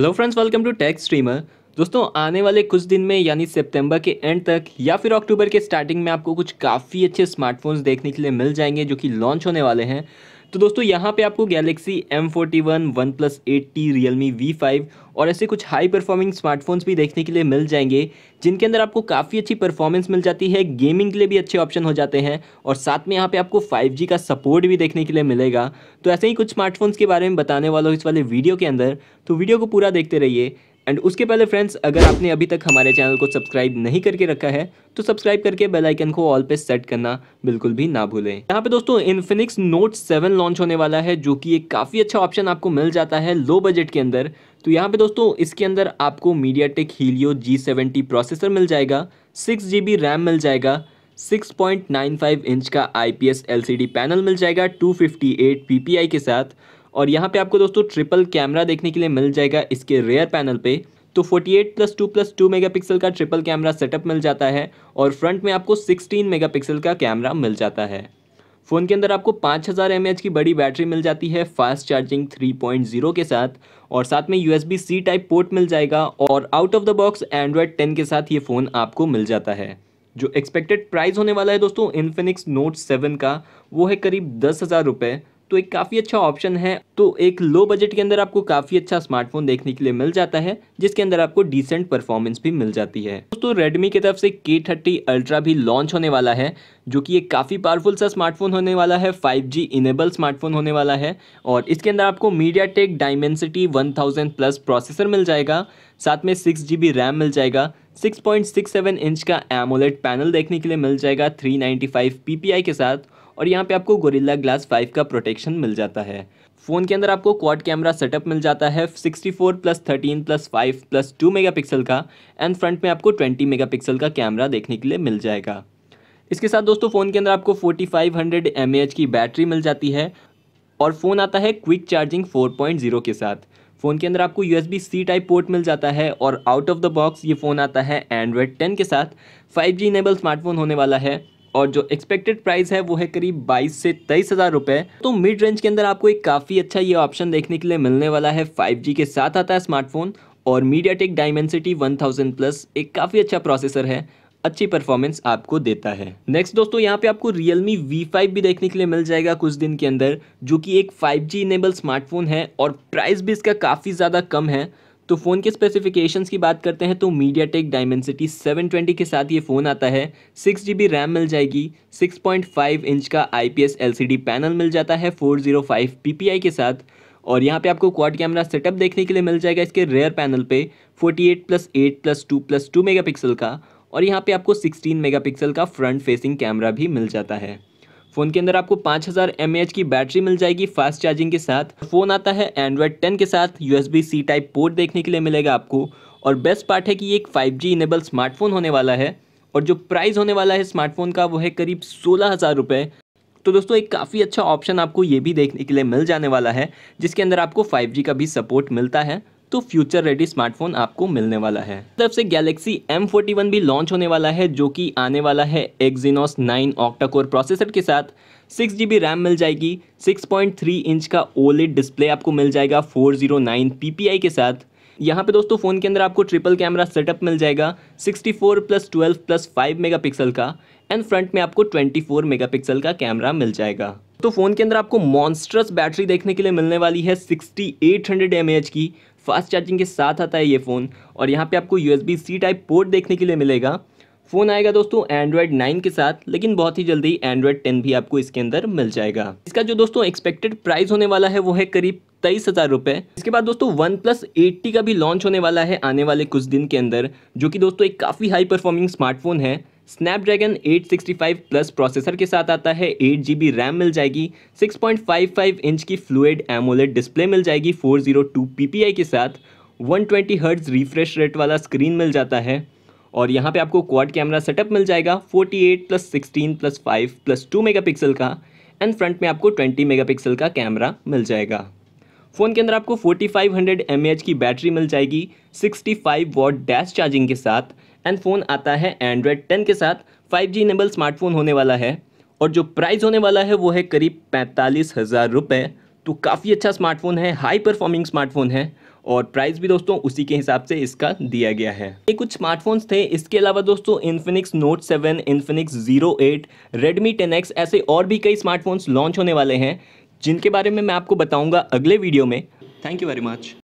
hello friends welcome to Tech Streamer दोस्तों आने वाले कुछ दिन में यानी सितंबर के एंड तक या फिर अक्टूबर के स्टार्टिंग में आपको कुछ काफ़ी अच्छे स्मार्टफोन्स देखने के लिए मिल जाएंगे जो कि लॉन्च होने वाले हैं तो दोस्तों यहाँ पे आपको Galaxy M forty one OnePlus eight T Realme V five और ऐसे कुछ हाई परफॉर्मिंग स्मार्टफोन्स भी देखने के लिए मिल जाएंगे जिनके अंदर आपको काफ़ी अच्छी परफॉर्मेंस मिल जाती है गेमिंग के लिए भी अच्छे ऑप्शन हो जाते हैं और साथ में यहाँ पे आपको 5G का सपोर्ट भी देखने के लिए मिलेगा तो ऐसे ही कुछ स्मार्टफोन्स के बारे में बताने वाला हूँ इस वाले वीडियो के अंदर तो वीडियो को पूरा देखते रहिए एंड उसके पहले फ्रेंड्स अगर आपने अभी तक हमारे चैनल को सब्सक्राइब नहीं करके रखा है तो सब्सक्राइब करके बेल आइकन को ऑल पे सेट करना बिल्कुल भी ना भूलें यहाँ पे दोस्तों इन्फिनिक्स नोट 7 लॉन्च होने वाला है जो कि एक काफ़ी अच्छा ऑप्शन आपको मिल जाता है लो बजट के अंदर तो यहाँ पे दोस्तों इसके अंदर आपको MediaTek Helio G seventy processor मिल जाएगा सिक्स जी बी रैम मिल जाएगा 6.95 इंच का I P S L C D panel मिल जाएगा 258 पी पी आई के साथ और यहाँ पे आपको दोस्तों ट्रिपल कैमरा देखने के लिए मिल जाएगा इसके रेयर पैनल पे तो 48 plus two plus two mega का ट्रिपल कैमरा सेटअप मिल जाता है और फ्रंट में आपको 16 मेगापिक्सल का कैमरा मिल जाता है फ़ोन के अंदर आपको 5000 हज़ार की बड़ी बैटरी मिल जाती है फास्ट चार्जिंग 3.0 के साथ और साथ में यू सी टाइप पोर्ट मिल जाएगा और out of the box Android ten के साथ ये फ़ोन आपको मिल जाता है जो एक्सपेक्टेड प्राइस होने वाला है दोस्तों इन्फिनिक्स नोट सेवन का वो है करीब दस हज़ार रुपये तो एक काफ़ी अच्छा ऑप्शन है तो एक लो बजट के अंदर आपको काफ़ी अच्छा स्मार्टफोन देखने के लिए मिल जाता है जिसके अंदर आपको डिसेंट परफॉर्मेंस भी मिल जाती है दोस्तों रेडमी की तरफ से के थर्टी अल्ट्रा भी लॉन्च होने वाला है जो कि एक काफ़ी पावरफुल सा स्मार्टफोन होने वाला है 5G इनेबल स्मार्टफोन होने वाला है और इसके अंदर आपको MediaTek Dimensity one plus processor मिल जाएगा साथ में सिक्स जी रैम मिल जाएगा 6.67 इंच का एमोलेट पैनल देखने के लिए मिल जाएगा 395 ppi के साथ और यहाँ पे आपको गोरिल्ला ग्लास 5 का प्रोटेक्शन मिल जाता है फ़ोन के अंदर आपको क्वाड कैमरा सेटअप मिल जाता है 64 plus thirteen plus five plus two megapixel का एंड फ्रंट में आपको 20 मेगापिक्सल का कैमरा देखने के लिए मिल जाएगा इसके साथ दोस्तों फ़ोन के अंदर आपको 4500 फाइव की बैटरी मिल जाती है और फ़ोन आता है क्विक चार्जिंग 4.0 के साथ फ़ोन के अंदर आपको U S B C type port मिल जाता है और आउट ऑफ द बॉक्स ये फ़ोन आता है एंड्रॉयड टेन के साथ फाइव जी इनेबल स्मार्टफोन होने वाला है और जो एक्सपेक्टेड प्राइस है वो है करीब 22 से तेईस हज़ार रुपये तो मिड रेंज के अंदर आपको एक काफ़ी अच्छा ये ऑप्शन देखने के लिए मिलने वाला है 5G के साथ आता है स्मार्टफोन और MediaTek Dimensity one plus एक काफ़ी अच्छा प्रोसेसर है अच्छी परफॉर्मेंस आपको देता है नेक्स्ट दोस्तों यहाँ पे आपको Realme V5 भी देखने के लिए मिल जाएगा कुछ दिन के अंदर जो कि एक 5G इनेबल स्मार्टफोन है और प्राइस भी इसका काफ़ी ज़्यादा कम है तो फ़ोन के स्पेसिफिकेशंस की बात करते हैं तो मीडिया टेक डायमेंसिटी सेवन के साथ ये फ़ोन आता है सिक्स जी रैम मिल जाएगी 6.5 इंच का आई पी पैनल मिल जाता है 405 आई के साथ और यहाँ पे आपको क्वाड कैमरा सेटअप देखने के लिए मिल जाएगा इसके रेयर पैनल पे 48 plus eight plus two plus two mega का और यहाँ पे आपको मेगा पिक्सल का फ्रंट फेसिंग कैमरा भी मिल जाता है फ़ोन के अंदर आपको 5000 हज़ार की बैटरी मिल जाएगी फास्ट चार्जिंग के साथ फ़ोन आता है एंड्रॉयड 10 के साथ यूएसबी सी टाइप पोर्ट देखने के लिए मिलेगा आपको और बेस्ट पार्ट है कि ये एक 5G जी इनेबल स्मार्टफोन होने वाला है और जो प्राइस होने वाला है स्मार्टफोन का वो है करीब सोलह हज़ार रुपये तो दोस्तों एक काफ़ी अच्छा ऑप्शन आपको ये भी देखने के लिए मिल जाने वाला है जिसके अंदर आपको जी का भी सपोर्ट मिलता है तो फ्यूचर रेडी स्मार्टफोन आपको मिलने वाला है तरफ से गैलेक्सी एम भी लॉन्च होने वाला है जो कि आने वाला है एक्जीनोस नाइन ऑक्टाकोर प्रोसेसर के साथ सिक्स जी रैम मिल जाएगी 6.3 इंच का ओलेड डिस्प्ले आपको मिल जाएगा 409 जीरो के साथ यहाँ पे दोस्तों फ़ोन के अंदर आपको ट्रिपल कैमरा सेटअप मिल जाएगा 64 प्लस 12 प्लस 5 मेगापिक्सल का एंड फ्रंट में आपको 24 मेगापिक्सल का कैमरा मिल जाएगा तो फ़ोन के अंदर आपको मॉन्स्ट्रस बैटरी देखने के लिए मिलने वाली है 6800 एट की फास्ट चार्जिंग के साथ आता है ये फ़ोन और यहाँ पे आपको यू सी टाइप पोर्ट देखने के लिए मिलेगा फ़ोन आएगा दोस्तों एंड्रॉयड नाइन के साथ लेकिन बहुत ही जल्दी एंड्रॉयड टेन भी आपको इसके अंदर मिल जाएगा इसका जो दोस्तों एक्सपेक्टेड प्राइस होने वाला है वो है करीब तेईस हज़ार रुपये इसके बाद दोस्तों वन प्लस एट्टी का भी लॉन्च होने वाला है आने वाले कुछ दिन के अंदर जो कि दोस्तों एक काफ़ी हाई परफॉर्मिंग स्मार्टफोन है स्नैपड्रैगन 865 प्लस प्रोसेसर के साथ आता है एट जी रैम मिल जाएगी 6.55 इंच की फ्लूड एमोलेड डिस्प्ले मिल जाएगी 402 जीरो के साथ 120 ट्वेंटी हर्ट्स रिफ्रेश रेट वाला स्क्रीन मिल जाता है और यहाँ पे आपको क्वाड कैमरा सेटअप मिल जाएगा 48 plus sixteen plus five plus two mega का एंड फ्रंट में आपको 20 मेगापिक्सल का कैमरा मिल जाएगा फ़ोन के अंदर आपको 4500 फाइव की बैटरी मिल जाएगी 65 वॉट डैश चार्जिंग के साथ एंड फ़ोन आता है एंड्रॉयड टेन के साथ फाइव जी इनेबल स्मार्टफोन होने वाला है और जो प्राइस होने वाला है वो है करीब पैंतालीस हज़ार रुपये तो काफ़ी अच्छा स्मार्टफोन है हाई परफॉर्मिंग स्मार्टफोन है और प्राइस भी दोस्तों उसी के हिसाब से इसका दिया गया है ये कुछ स्मार्टफोन्स थे इसके अलावा दोस्तों Infinix Note 7, Infinix 08, ten X ऐसे और भी कई स्मार्टफोन्स लॉन्च होने वाले हैं जिनके बारे में मैं आपको बताऊंगा अगले वीडियो में थैंक यू वेरी मच